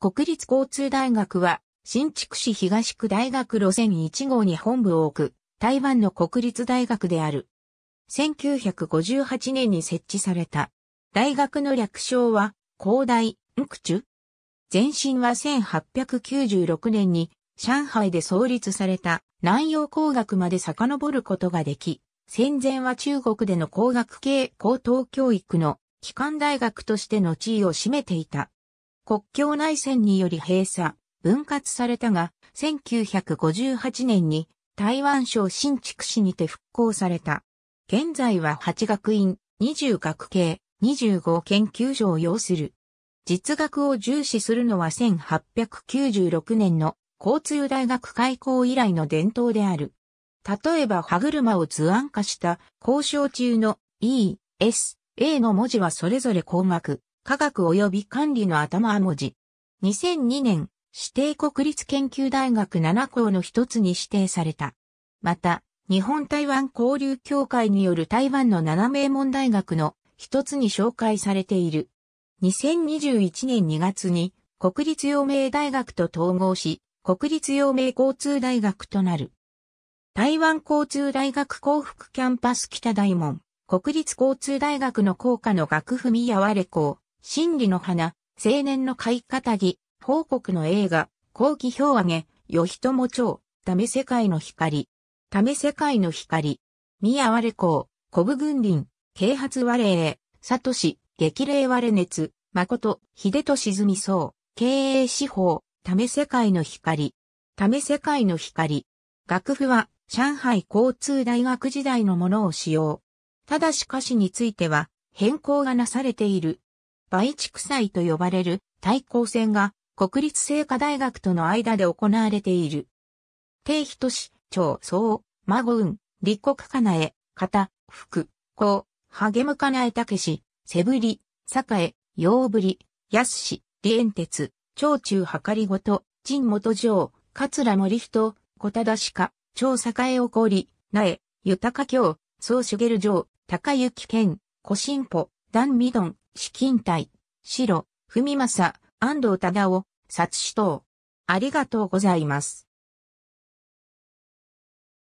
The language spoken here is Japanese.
国立交通大学は、新築市東区大学路線1号に本部を置く、台湾の国立大学である。1958年に設置された。大学の略称は、広大、ンくちゅ前身は1896年に、上海で創立された南洋工学まで遡ることができ、戦前は中国での工学系高等教育の機関大学としての地位を占めていた。国境内戦により閉鎖、分割されたが、1958年に台湾省新築市にて復興された。現在は8学院、20学系、25研究所を要する。実学を重視するのは1896年の交通大学開校以来の伝統である。例えば歯車を図案化した交渉中の E、S、A の文字はそれぞれ高学、科学及び管理の頭文字。2002年、指定国立研究大学7校の一つに指定された。また、日本台湾交流協会による台湾の7名門大学の一つに紹介されている。2021年2月に国立陽明大学と統合し、国立陽明交通大学となる。台湾交通大学幸福キャンパス北大門、国立交通大学の校歌の楽譜宮和れ校、真理の花、青年の飼い方ぎ、報告の映画、後期表上げ、よ人も蝶、ため世界の光。ため世界の光。宮我公、古武軍林、啓発我霊、里氏、激励我熱、誠、秀と沈みそう、経営司法、ため世界の光。ため世界の光。楽譜は、上海交通大学時代のものを使用。ただし歌詞については、変更がなされている。倍畜祭と呼ばれる対抗戦が国立聖火大学との間で行われている。定比都市、長宗、孫運、立国かなえ、方、福、公、励むかなえたけし、背ぶり、栄、陽ぶり、安し、李円鉄、長中はかりごと、陳元城、桂森人、小しか、長栄おこり、なえ、豊か京、総る城、高雪県、古進歩、ダン・ミドン、資金隊、白、文正、安藤忠夫、殺死等。ありがとうございます。